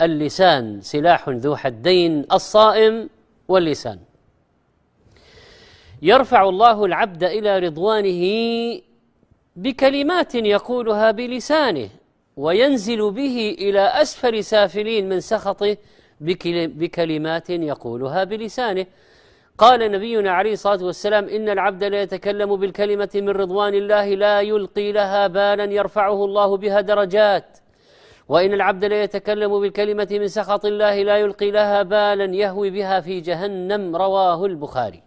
اللسان سلاح ذو حدين الصائم واللسان يرفع الله العبد الى رضوانه بكلمات يقولها بلسانه وينزل به الى اسفل سافلين من سخطه بكلمات يقولها بلسانه قال نبينا عليه الصلاه والسلام ان العبد لا يتكلم بالكلمه من رضوان الله لا يلقي لها بالا يرفعه الله بها درجات وإن العبد ليتكلم بالكلمة من سخط الله لا يلقي لها بالا يهوي بها في جهنم رواه البخاري